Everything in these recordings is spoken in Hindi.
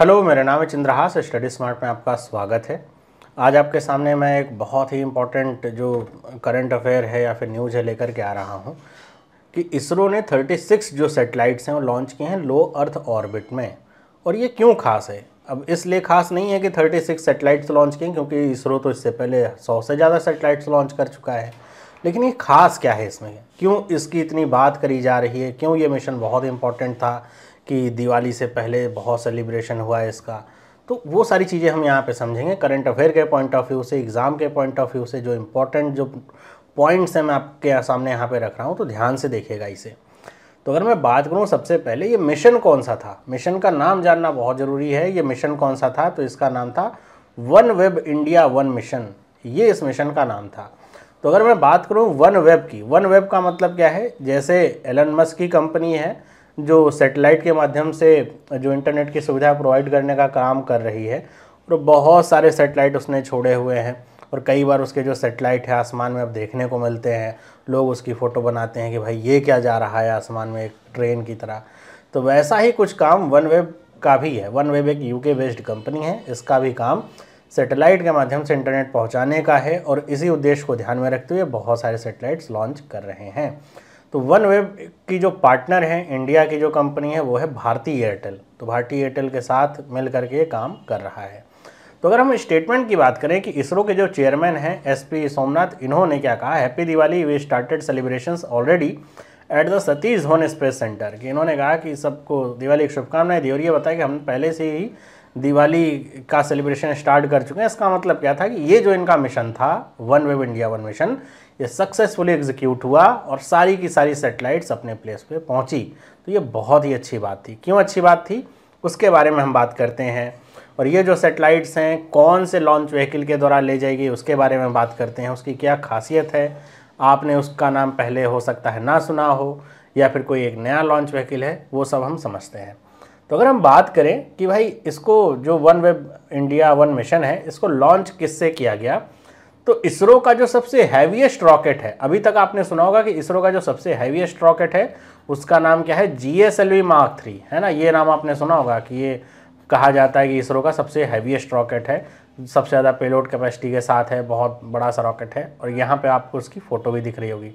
हेलो मेरा नाम है चंद्रहास स्टडी स्मार्ट में आपका स्वागत है आज आपके सामने मैं एक बहुत ही इम्पोर्टेंट जो करंट अफेयर है या फिर न्यूज़ है लेकर के आ रहा हूँ कि इसरो ने 36 जो सेटेलाइट्स हैं वो लॉन्च किए हैं लो अर्थ ऑर्बिट में और ये क्यों खास है अब इसलिए खास नहीं है कि 36 सेटेलाइट्स लॉन्च किए क्योंकि इसरो तो इससे पहले सौ से ज़्यादा सेटेलाइट्स लॉन्च कर चुका है लेकिन ये खास क्या है इसमें क्यों इसकी इतनी बात करी जा रही है क्यों ये मिशन बहुत इंपॉर्टेंट था कि दिवाली से पहले बहुत सेलिब्रेशन हुआ है इसका तो वो सारी चीज़ें हम यहाँ पे समझेंगे करंट अफेयर के पॉइंट ऑफ व्यू से एग्ज़ाम के पॉइंट ऑफ व्यू से जो इम्पोर्टेंट जो पॉइंट्स हैं मैं आपके सामने यहाँ पे रख रहा हूँ तो ध्यान से देखिएगा इसे तो अगर मैं बात करूँ सबसे पहले ये मिशन कौन सा था मिशन का नाम जानना बहुत ज़रूरी है ये मिशन कौन सा था तो इसका नाम था OneWeb India one mission ये इस मिशन का नाम था तो अगर मैं बात करूँ वन वेब की वन वेब का मतलब क्या है जैसे एलन मस्क की कंपनी है जो सैटेलाइट के माध्यम से जो इंटरनेट की सुविधा प्रोवाइड करने का काम कर रही है और बहुत सारे सेटेलाइट उसने छोड़े हुए हैं और कई बार उसके जो सेटेलाइट है आसमान में अब देखने को मिलते हैं लोग उसकी फ़ोटो बनाते हैं कि भाई ये क्या जा रहा है आसमान में एक ट्रेन की तरह तो वैसा ही कुछ काम वन वेब का भी है वन वेब एक यूके बेस्ड कंपनी है इसका भी काम सैटेलाइट के माध्यम से इंटरनेट पहुंचाने का है और इसी उद्देश्य को ध्यान में रखते हुए बहुत सारे सैटेलाइट्स लॉन्च कर रहे हैं तो वन वेब की जो पार्टनर है इंडिया की जो कंपनी है वो है भारतीय एयरटेल तो भारतीय एयरटेल के साथ मिल करके ये काम कर रहा है तो अगर हम स्टेटमेंट की बात करें कि इसरो के जो चेयरमैन हैं एसपी सोमनाथ इन्होंने क्या कहा happy Diwali we started celebrations already at the Satish Dhawan space centre कि इन्होंने कहा कि सबको दिवाली की शुभकामनाएं दी और ये बताया कि हमने पहले से ही दिवाली का सेलिब्रेशन स्टार्ट कर चुके हैं इसका मतलब क्या था कि ये जो इनका मिशन था OneWeb India one mission ये सक्सेसफुली एग्जीक्यूट हुआ और सारी की सारी सेटेलाइट्स अपने प्लेस पे पहुंची तो ये बहुत ही अच्छी बात थी क्यों अच्छी बात थी उसके बारे में हम बात करते हैं और ये जो सेटेलाइट्स हैं कौन से लॉन्च व्हीकल के द्वारा ले जाएगी उसके बारे में बात करते हैं उसकी क्या खासियत है आपने उसका नाम पहले हो सकता है ना सुना हो या फिर कोई एक नया लॉन्च व्हीकल है वो सब हम समझते हैं तो अगर हम बात करें कि भाई इसको जो OneWeb India one mission है इसको लॉन्च किससे किया गया तो इसरो का जो सबसे हैवीएस्ट रॉकेट है अभी तक आपने सुना होगा कि इसरो का जो सबसे हैवीएस्ट रॉकेट है उसका नाम क्या है G S L V mark three है ना ये नाम आपने सुना होगा कि ये कहा जाता है कि इसरो का सबसे हैवीएस्ट रॉकेट है सबसे ज़्यादा पेलोड कैपेसिटी के साथ है बहुत बड़ा सा रॉकेट है और यहाँ पर आपको उसकी फ़ोटो भी दिख रही होगी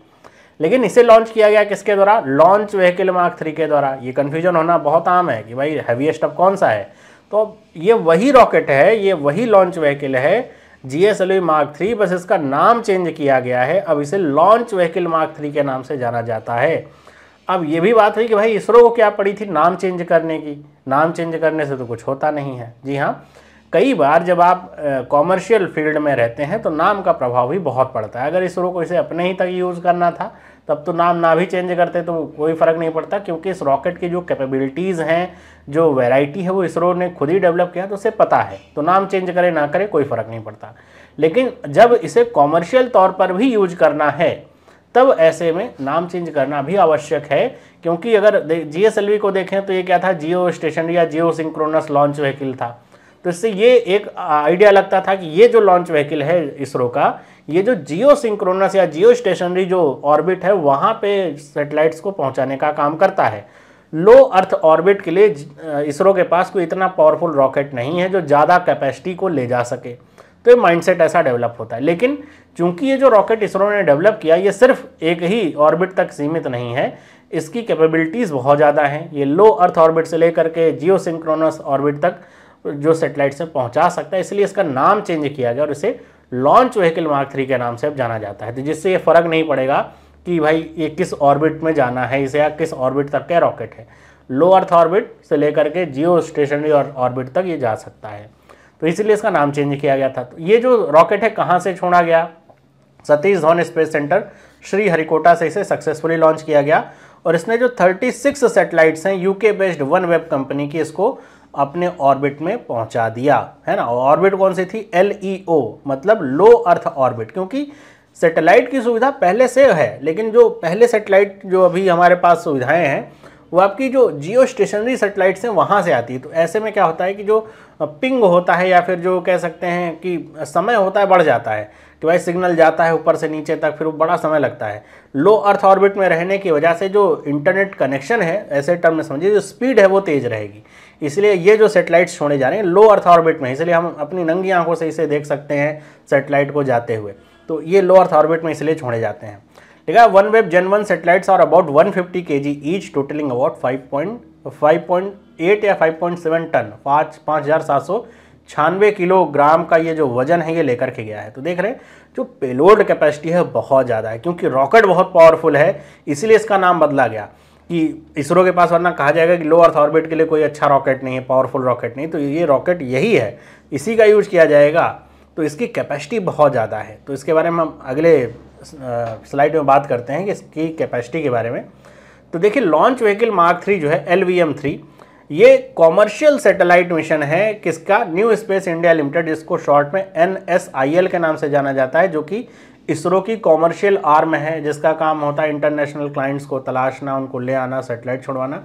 लेकिन इसे लॉन्च किया गया किसके द्वारा लॉन्च व्हीकल मार्क थ्री के द्वारा ये कन्फ्यूजन होना बहुत आम है कि भाई हैवीएस्ट अब कौन सा है तो ये वही रॉकेट है ये वही लॉन्च व्हीकल है G S L mark three बस इसका नाम चेंज किया गया है अब इसे लॉन्च व्हीकल मार्क थ्री के नाम से जाना जाता है अब ये भी बात हुई कि भाई इसरो को क्या पड़ी थी नाम चेंज करने की नाम चेंज करने से तो कुछ होता नहीं है जी हाँ कई बार जब आप कॉमर्शियल फील्ड में रहते हैं तो नाम का प्रभाव भी बहुत पड़ता है अगर इसरो को इसे अपने ही तक यूज़ करना था तब तो नाम ना भी चेंज करते तो कोई फ़र्क नहीं पड़ता क्योंकि इस रॉकेट की जो कैपेबिलिटीज़ हैं जो वैरायटी है वो इसरो ने खुद ही डेवलप किया तो उसे पता है तो नाम चेंज करे ना करे कोई फ़र्क नहीं पड़ता लेकिन जब इसे कॉमर्शियल तौर पर भी यूज करना है तब ऐसे में नाम चेंज करना भी आवश्यक है क्योंकि अगर जी को देखें तो ये क्या था जियो स्टेशन या जियो सिंक्रोनस लॉन्च व्हीकिल था तो इससे ये एक आइडिया लगता था कि ये जो लॉन्च व्हीकिल है इसरो का ये जो जियो सिंक्रोनस या जियो स्टेशनरी जो ऑर्बिट है वहाँ पे सेटेलाइट्स को पहुँचाने का काम करता है लो अर्थ ऑर्बिट के लिए इसरो के पास कोई इतना पावरफुल रॉकेट नहीं है जो ज़्यादा कैपेसिटी को ले जा सके तो ये माइंडसेट ऐसा डेवलप होता है लेकिन चूंकि ये जो रॉकेट इसरो ने डेवलप किया ये सिर्फ एक ही ऑर्बिट तक सीमित नहीं है इसकी कैपेबिलिटीज़ बहुत ज़्यादा हैं ये लो अर्थ ऑर्बिट से लेकर के जियो सिंक्रोनस ऑर्बिट तक जो सेटेलाइट से पहुँचा सकता है इसलिए इसका नाम चेंज किया गया और इसे लॉन्च व्हीकल मार्क थ्री के नाम से अब जाना जाता है तो जिससे ये फर्क नहीं पड़ेगा कि भाई ये किस ऑर्बिट में जाना है इसे या किस ऑर्बिट तक का रॉकेट है लो अर्थ ऑर्बिट से लेकर के जियो स्टेशनरी ऑर्बिट तक ये जा सकता है तो इसीलिए इसका नाम चेंज किया गया था तो ये जो रॉकेट है कहाँ से छोड़ा गया Satish Dhawan space centre Sriharikota से इसे सक्सेसफुली लॉन्च किया गया और इसने जो 36 सैटेलाइट्स हैं UK based OneWeb company की इसको अपने ऑर्बिट में पहुंचा दिया है ना ऑर्बिट कौन सी थी एल ई ओ मतलब लो अर्थ ऑर्बिट क्योंकि सेटेलाइट की सुविधा पहले से है लेकिन जो पहले सेटेलाइट जो अभी हमारे पास सुविधाएं हैं वो आपकी जो जियो स्टेशनरी सेटेलाइट्स हैं वहाँ से आती है तो ऐसे में क्या होता है कि जो पिंग होता है या फिर जो कह सकते हैं कि समय होता है बढ़ जाता है कि भाई सिग्नल जाता है ऊपर से नीचे तक फिर वो बड़ा समय लगता है लो अर्थ ऑर्बिट में रहने की वजह से जो इंटरनेट कनेक्शन है ऐसे टर्म में समझिए जो स्पीड है वो तेज़ रहेगी इसलिए ये जो सेटेलाइट्स छोड़े जा रहे हैं लो अर्थ ऑर्बिट में इसलिए हम अपनी नंगी आंखों से इसे देख सकते हैं सेटेलाइट को जाते हुए तो ये लो अर्थ ऑर्बिट में इसलिए छोड़े जाते हैं ठीक है OneWeb gen one satellites और about 150 fifty K G each totalling about five point five point eight या फाइव पॉइंट सेवन टन पाँच पाँच हज़ार सात सौ छियानवे किलोग्राम का ये जो वजन है ये लेकर के गया है तो देख रहे हैं जो पेलोड कैपेसिटी है बहुत ज़्यादा है क्योंकि रॉकेट बहुत पावरफुल है इसीलिए इसका नाम बदला गया कि इसरो के पास वरना कहा जाएगा कि लो अर्थ ऑर्बिट के लिए कोई अच्छा रॉकेट नहीं है पावरफुल रॉकेट नहीं तो ये रॉकेट यही है इसी का यूज किया जाएगा तो इसकी कैपेसिटी बहुत ज़्यादा है तो इसके बारे में हम अगले स्लाइड में बात करते हैं कि इसकी कैपेसिटी के बारे में तो देखिए लॉन्च व्हीकल मार्क थ्री जो है एल वी एम थ्री ये कॉमर्शियल सैटेलाइट मिशन है किसका न्यू स्पेस इंडिया लिमिटेड जिसको शॉर्ट में एन के नाम से जाना जाता है जो कि इसरो की कॉमर्शियल आर्म है जिसका काम होता है इंटरनेशनल क्लाइंट्स को तलाशना उनको ले आना सैटेलाइट छोड़वाना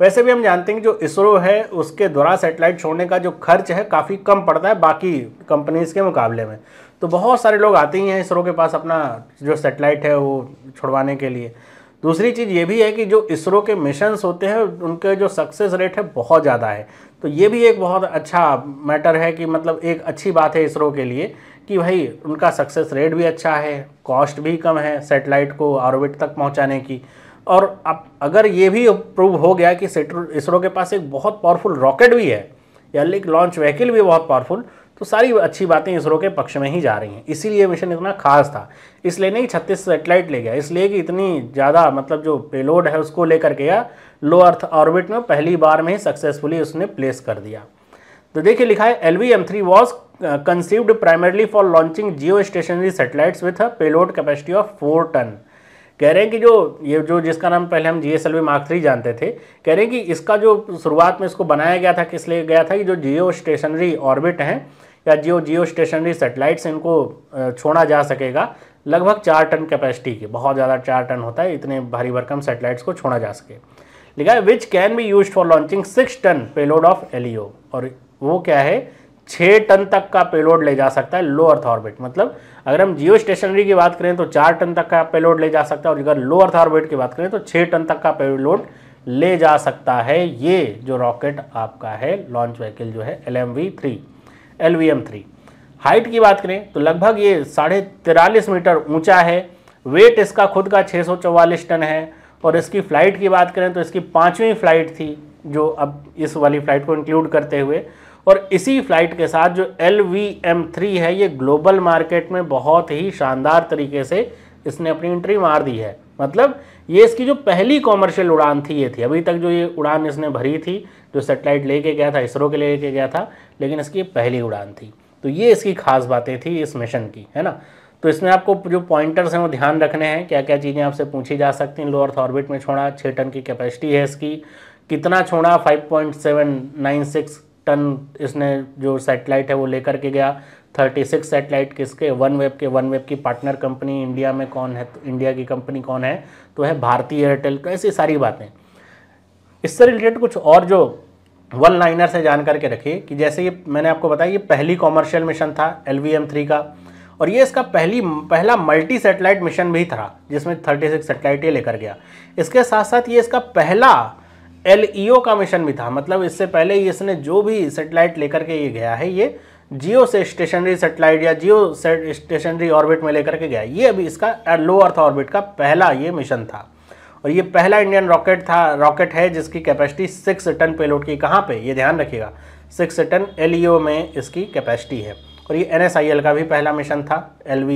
वैसे भी हम जानते हैं कि जो इसरो है उसके द्वारा सेटेलाइट छोड़ने का जो खर्च है काफ़ी कम पड़ता है बाकी कंपनीज़ के मुकाबले में तो बहुत सारे लोग आते ही हैं इसरो के पास अपना जो सेटेलाइट है वो छुड़वाने के लिए दूसरी चीज़ ये भी है कि जो इसरो के मिशंस होते हैं उनके जो सक्सेस रेट है बहुत ज़्यादा है तो ये भी एक बहुत अच्छा मैटर है कि मतलब एक अच्छी बात है इसरो के लिए कि भाई उनका सक्सेस रेट भी अच्छा है कॉस्ट भी कम है सेटेलाइट को ऑर्बिट तक पहुंचाने की और अब अगर ये भी प्रूव हो गया कि इसरो के पास एक बहुत पावरफुल रॉकेट भी है या एक लॉन्च व्हीकल भी बहुत पावरफुल तो सारी अच्छी बातें इसरो के पक्ष में ही जा रही हैं इसीलिए मिशन इतना खास था इसलिए नहीं छत्तीस सेटेलाइट ले गया इसलिए कि इतनी ज़्यादा मतलब जो पेलोड है उसको लेकर के या लो अर्थ ऑर्बिट में पहली बार में ही सक्सेसफुली उसने प्लेस कर दिया तो देखिए लिखा है L V M three was conceived primarily for launching geo stationary satellites with payload capacity of four ton कह रहे हैं कि जो ये जो जिसका नाम पहले हम G S L V mark three जानते थे कह रहे हैं कि इसका जो शुरुआत में इसको बनाया गया था किस लिए गया था कि जो जियो स्टेशनरी ऑर्बिट हैं या जियो जियो स्टेशनरी सेटेलाइट्स इनको छोड़ा जा सकेगा लगभग चार टन कैपेसिटी की बहुत ज़्यादा चार टन होता है इतने भारी भरकम सेटेलाइट्स को छोड़ा जा सके लिखा है which can be use for launching six ton payload of LEO और वो क्या है छः टन तक का पेलोड ले जा सकता है लो अर्थ ऑर्बिट मतलब अगर हम जियो स्टेशनरी की बात करें तो चार टन तक का पेलोड ले जा सकता है और अगर लो अर्थ ऑर्बिट की बात करें तो छः टन तक का पेलोड ले जा सकता है ये जो रॉकेट आपका है लॉन्च व्हीकल जो है L M V three L V M three height की बात करें तो लगभग ये साढ़े तिरालीस मीटर ऊंचा है वेट इसका खुद का 644 टन है और इसकी फ़्लाइट की बात करें तो इसकी पाँचवीं फ़्लाइट थी जो अब इस वाली फ़्लाइट को इंक्लूड करते हुए और इसी फ्लाइट के साथ जो एल वी एम थ्री है ये ग्लोबल मार्केट में बहुत ही शानदार तरीके से इसने अपनी एंट्री मार दी है मतलब ये इसकी जो पहली कॉमर्शियल उड़ान थी ये थी अभी तक जो ये उड़ान इसने भरी थी जो सेटेलाइट लेके गया था इसरो के लेके गया था लेकिन इसकी पहली उड़ान थी तो ये इसकी खास बातें थी इस मिशन की है ना तो इसमें आपको जो पॉइंटर्स हैं वो ध्यान रखने हैं क्या क्या चीज़ें आपसे पूछी जा सकती हैं लो अर्थ ऑर्बिट में छोड़ा छः टन की कैपेसिटी है इसकी कितना छोड़ा 5.796 टन इसने जो सेटेलाइट है वो लेकर के गया 36 सेटेलाइट किसके वन वेब के वन वेब की पार्टनर कंपनी इंडिया में कौन है तो इंडिया की कंपनी कौन है तो है भारतीय एयरटेल तो ऐसी सारी बातें इससे रिलेटेड कुछ और जो वन लाइनर से जान करके रखिए कि जैसे ये मैंने आपको बताया ये पहली कॉमर्शियल मिशन था एल थ्री का और ये इसका पहली पहला मल्टी सेटेलाइट मिशन भी था जिसमें 36 सेटेलाइट ये लेकर गया इसके साथ साथ ये इसका पहला एल का मिशन भी था मतलब इससे पहले इसने जो भी सेटेलाइट लेकर के ये गया है ये जियो से स्टेशनरी सेटेलाइट या जियो से स्टेशनरी ऑर्बिट में लेकर के गया ये अभी इसका लो अर्थ ऑर्बिट का पहला ये मिशन था और ये पहला इंडियन रॉकेट था रॉकेट है जिसकी कैपेसिटी सिक्स टन पेलोड की कहाँ पे ये ध्यान रखिएगा सिक्स टन एल में इसकी कैपेसिटी है और ये एन का भी पहला मिशन था एल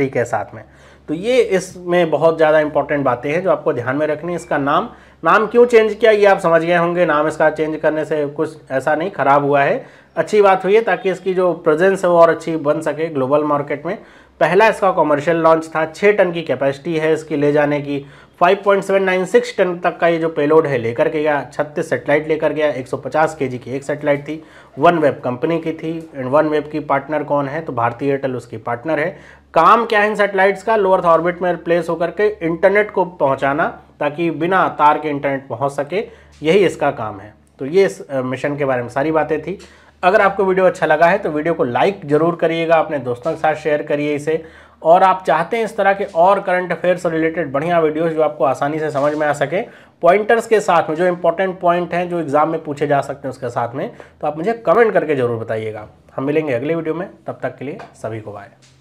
के साथ में तो ये इसमें बहुत ज़्यादा इंपॉर्टेंट बातें हैं जो आपको ध्यान में रखनी है इसका नाम नाम क्यों चेंज किया ये आप समझ गए होंगे नाम इसका चेंज करने से कुछ ऐसा नहीं ख़राब हुआ है अच्छी बात हुई है ताकि इसकी जो प्रेजेंस है वो और अच्छी बन सके ग्लोबल मार्केट में पहला इसका कॉमर्शियल लॉन्च था छः टन की कैपेसिटी है इसकी ले जाने की 5.796 टन तक का ये जो पेलोड है लेकर के गया छत्तीस सेटेलाइट लेकर गया 150 केजी की एक सेटेलाइट थी वन वेब कंपनी की थी एंड वन वेब की पार्टनर कौन है तो भारतीय एयरटेल उसकी पार्टनर है काम क्या है इन सेटेलाइट्स का लोअर्थ ऑर्बिट में प्लेस होकर के इंटरनेट को पहुंचाना ताकि बिना तार के इंटरनेट पहुँच सके यही इसका काम है तो ये इस मिशन के बारे में सारी बातें थी अगर आपको वीडियो अच्छा लगा है तो वीडियो को लाइक जरूर करिएगा अपने दोस्तों के साथ शेयर करिए इसे और आप चाहते हैं इस तरह के और करंट अफेयर से रिलेटेड बढ़िया वीडियोस जो आपको आसानी से समझ में आ सके पॉइंटर्स के साथ में जो इंपॉर्टेंट पॉइंट हैं जो एग्जाम में पूछे जा सकते हैं उसके साथ में तो आप मुझे कमेंट करके जरूर बताइएगा हम मिलेंगे अगले वीडियो में तब तक के लिए सभी को बाय